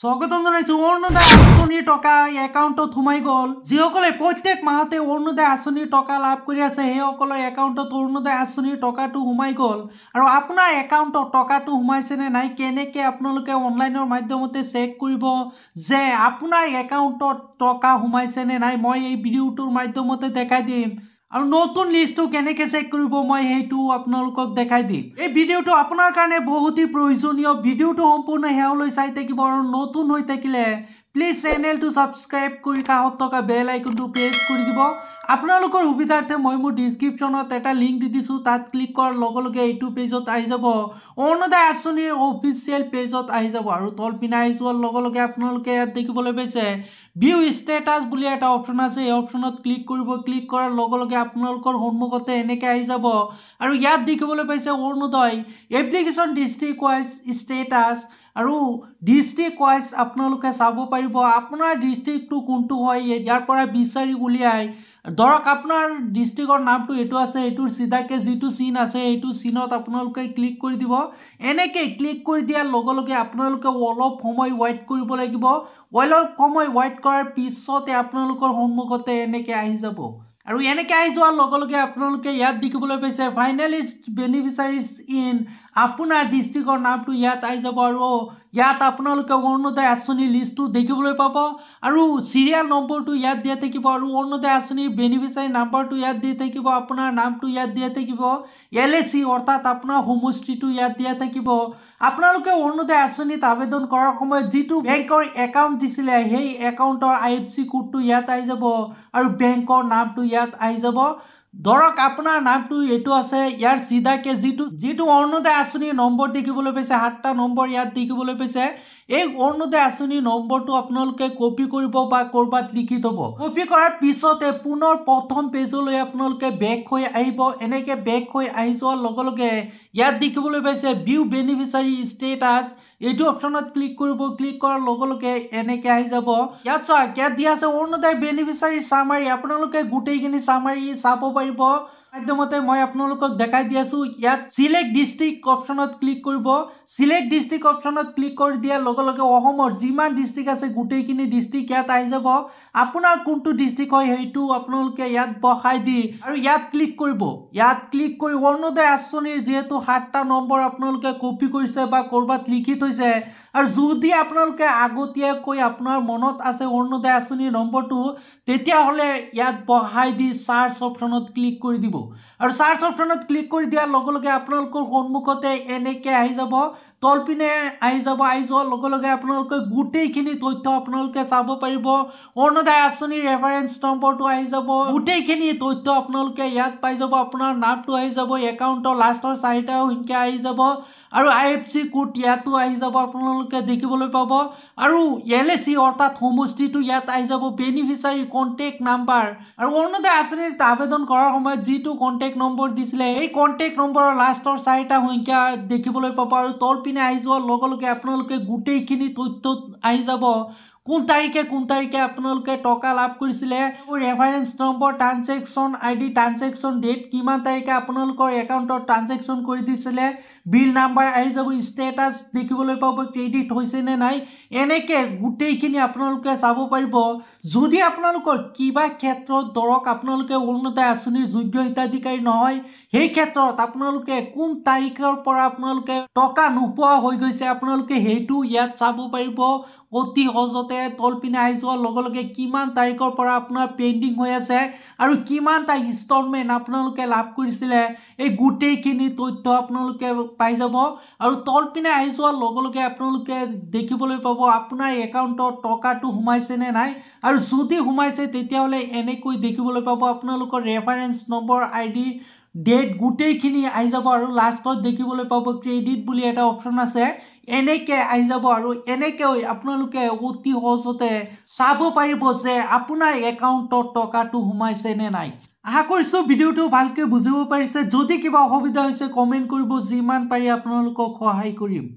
স্বাগতম জনাইছোঁ অৰুণোদয় আঁচনিৰ টকা একাউণ্টত সোমাই গ'ল যিসকলে প্ৰত্যেক মাহতে অৰুণোদয় আঁচনিৰ টকা লাভ কৰি আছে সেইসকলৰ একাউণ্টত অৰুণোদয় আঁচনিৰ টকাটো সোমাই গ'ল আৰু আপোনাৰ একাউণ্টত টকাটো সোমাইছেনে নাই কেনেকৈ আপোনালোকে অনলাইনৰ মাধ্যমতে চেক কৰিব যে আপোনাৰ একাউণ্টত টকা সোমাইছেনে নাই মই এই ভিডিঅ'টোৰ মাধ্যমতে দেখাই দিম আৰু নতুন লিষ্টটো কেনেকে চেক কৰিব মই সেইটো আপোনালোকক দেখাই দিম এই ভিডিওটি আপোনাৰ কাৰণে বহুতই প্ৰয়োজনীয় ভিডিওটি সম্পূৰ্ণ হেয়ালে চাই থাকিব আৰু নতুন হৈ থাকিলে প্লিজ চেনেলটো ছাবস্ক্ৰাইব কৰি কাষত থকা বেল আইকনটো প্ৰেছ কৰি দিব আপোনালোকৰ সুবিধাৰ্থে মই মোৰ ডিছক্ৰিপশ্যনত এটা লিংক দি দিছোঁ তাত ক্লিক কৰাৰ লগে লগে এইটো পেজত আহি যাব অৰুণোদয় আঁচনিৰ অফিচিয়েল পেজত আহি যাব আৰু তলপিনে আহি যোৱাৰ লগে লগে আপোনালোকে ইয়াত দেখিবলৈ পাইছে ভিউ ষ্টেটাছ বুলি এটা অপশ্যন আছে এই অপশ্যনত ক্লিক কৰিব ক্লিক কৰাৰ লগে লগে আপোনালোকৰ সন্মুখতে এনেকৈ আহি যাব আৰু ইয়াত দেখিবলৈ পাইছে Arunodoi application district wise status আৰু ডিষ্ট্ৰিক্ট ৱাইজ আপোনালোকে চাব পাৰিব আপোনাৰ ডিষ্ট্ৰিক্টটো কোনটো হয় ইয়াৰ পৰা বিচাৰি উলিয়াই ধৰক আপোনাৰ ডিষ্ট্ৰিক্টৰ নামটো এইটো আছে এইটো চিধাকৈ যিটো চিন আছে এইটো চিনত আপোনালোকে ক্লিক কৰি দিব এনেকৈ ক্লিক কৰি দিয়াৰ লগে লগে আপোনালোকে অলপ সময় ৱেইট কৰিব লাগিব অলপ সময় ৱেইট কৰাৰ পিছতে আপোনালোকৰ সন্মুখতে এনেকৈ আহি যাব আৰু এনেকৈ আহি যোৱাৰ লগে লগে আপোনালোকে ইয়াত দেখিবলৈ পাইছে ফাইনেলিষ্ট বেনিফিচাৰিজ ইন আপোনাৰ ডিষ্ট্ৰিক্টৰ নামটো ইয়াত আহি যাব আৰু ইয়াত আপোনালোকে অৰুণোদয় আঁচনিৰ লিষ্টটো দেখিবলৈ পাব আৰু চিৰিয়েল নম্বৰটো ইয়াত দিয়া থাকিব আৰু অৰুণোদয় আঁচনিৰ বেনিফিচাৰী নাম্বাৰটো ইয়াত দিয়া থাকিব আপোনাৰ নামটো ইয়াত দিয়া থাকিব এল এ চি অৰ্থাৎ আপোনাৰ সমষ্টিটো ইয়াত দিয়া থাকিব আপোনালোকে অৰুণোদয় আঁচনিত আবেদন কৰাৰ সময়ত যিটো বেংকৰ একাউণ্ট দিছিলে সেই একাউণ্টৰ আই এফ চি কোডটো ইয়াত আহি যাব আৰু বেংকৰ নামটো ইয়াত আহি যাব ধরক আপনার নামটো এইটো আছে ইয়ার সিধাকে যেটু যেটু অরুণোদয় আসনি নম্বর দেখবলে পাইছে সাতটা নম্বর ইয়াত দেখবলে পাইছে এই অরুণোদয় আসনি নম্বরটো আপনাদের কপি করব বা করবাত লিখি থব কপি করার পিছতে পুনের প্রথম পেজলে আপনাদের বেক হয়ে আইব এনেকে বেক হয়ে আহি যাওয়ার লগে ইয়াত দেখবলে পাইছে ভিউ বেনিফিসারি স্টেটাস এইটো অপশ্যনত ক্লিক কৰিব ক্লিক কৰাৰ লগে লগে এনেকে আহি যাব ইয়াত চোৱা ইয়াত দিয়া আছে অৰুণোদয় বেনিফিচাৰী চামাৰী আপোনালোকে গোটেইখিনি চামাৰী চাব পাৰিব মাধ্যমতে মই আপোনালোকক দেখাই দি আছোঁ ইয়াত চিলেক্ট ডিষ্ট্ৰিক্ট অপশ্যনত ক্লিক কৰিব চিলেক্ট ডিষ্ট্ৰিক্ট অপশ্যনত ক্লিক কৰি দিয়াৰ লগে অসমৰ যিমান ডিষ্ট্ৰিক্ট আছে গোটেইখিনি ডিষ্ট্ৰিক্ট ইয়াত আহি যাব আপোনাৰ কোনটো ডিষ্ট্ৰিক্ট হয় সেইটো আপোনালোকে ইয়াত বহাই দি আৰু ইয়াত ক্লিক কৰিব ইয়াত ক্লিক কৰি অৰুণোদয় আঁচনিৰ যিহেতু সাতটা নম্বৰ আপোনালোকে কপি কৰিছে বা ক'ৰবাত লিখি থৈছে আৰু যদি আপোনালোকে আগতীয়াকৈ আপোনাৰ মনত আছে অৰুণোদয় আঁচনিৰ নম্বৰটো তেতিয়াহ'লে ইয়াত বহাই দি চাৰ্চ অপশ্যনত ক্লিক কৰি দিব আৰু চাৰ্চ অপশ্যনত ক্লিক কৰি দিয়াৰ লগে লগে আপোনালোকৰ সন্মুখতে এনেকৈ আহি যাব তলপিনে আহি যাব আহি যোৱাৰ লগে লগে আপোনালোকে গোটেইখিনি তথ্য আপোনালোকে চাব পাৰিব অৰুণোদয় আঁচনিৰ ৰেফাৰেঞ্চ নম্বৰটো আহি যাব গোটেইখিনি তথ্য আপোনালোকে ইয়াত পাই যাব আপোনাৰ নামটো আহি যাব একাউণ্টৰ লাষ্টৰ চাৰিটা সংখ্যা আহি যাব আৰু আই এফ চি কোড ইয়াতো আহি যাব আপোনালোকে দেখিবলৈ পাব আৰু এল এ চি অৰ্থাৎ সমষ্টিটো ইয়াত আহি যাব বেনিফিচাৰী কণ্টেক্ট নাম্বাৰ আৰু অৰুণোদয় আঁচনিৰ আবেদন কৰাৰ সময়ত যিটো কণ্টেক্ট নম্বৰ দিছিলে এই কণ্টেক্ট নম্বৰৰ লাষ্টৰ চাৰিটা সংখ্যা দেখিবলৈ পাব আৰু তলপিনে আহি যোৱাৰ লগে লগে আপোনালোকে গোটেইখিনি তথ্য আহি যাব কোন তাৰিখে কোন তাৰিখে আপোনালোকে টকা লাভ কৰিছিলে মোৰ reference number transaction I D transaction date কিমান তাৰিখে আপোনালোকৰ একাউণ্টত ট্ৰানজেকশ্যন কৰি দিছিলে বিল নাম্বাৰ আহি যাব ষ্টেটাছ দেখিবলৈ পাব ক্ৰেডিট হৈছে নে নাই এনেকৈ গোটেইখিনি আপোনালোকে চাব পাৰিব যদি আপোনালোকৰ কিবা ক্ষেত্ৰত ধৰক আপোনালোকে অৰুণোদয় আঁচনিৰ যোগ্য হিতাধিকাৰী নহয় সেই ক্ষেত্ৰত আপোনালোকে কোন তাৰিখৰ পৰা আপোনালোকে টকা নোপোৱা হৈ গৈছে আপোনালোকে সেইটো ইয়াত চাব পাৰিব অতি সহজতে তলপিনে আহি যোৱাৰ লগে লগে কিমান তাৰিখৰ পৰা আপোনাৰ পেইণ্টিং হৈ আছে আৰু কিমানটা ইনষ্টলমেণ্ট আপোনালোকে লাভ কৰিছিলে এই গোটেইখিনি তথ্য আপোনালোকে পাই যাব আৰু তল পিনে আহি যোৱাৰ লগে লগে আপোনালোকে দেখিবলৈ পাব আপোনাৰ একাউণ্টত টকাটো সোমাইছেনে নাই আৰু যদি সোমাইছে তেতিয়াহ'লে এনেকৈ দেখিবলৈ পাব আপোনালোকৰ reference number I D date গোটেইখিনি আহি যাব আৰু লাষ্টত দেখিবলৈ পাব ক্ৰেডিট বুলি এটা অপশ্যন আছে এনেকৈ আহি যাব আৰু এনেকৈ আপোনালোকে অতি সহজতে চাব পাৰিব যে আপোনাৰ একাউণ্টত টকাটো সোমাইছে নে নাই আশা কৰিছোঁ ভিডিঅ'টো ভালকৈ বুজিব পাৰিছে যদি কিবা অসুবিধা হৈছে কমেণ্ট কৰিব যিমান পাৰি আপোনালোকক সহায় কৰিম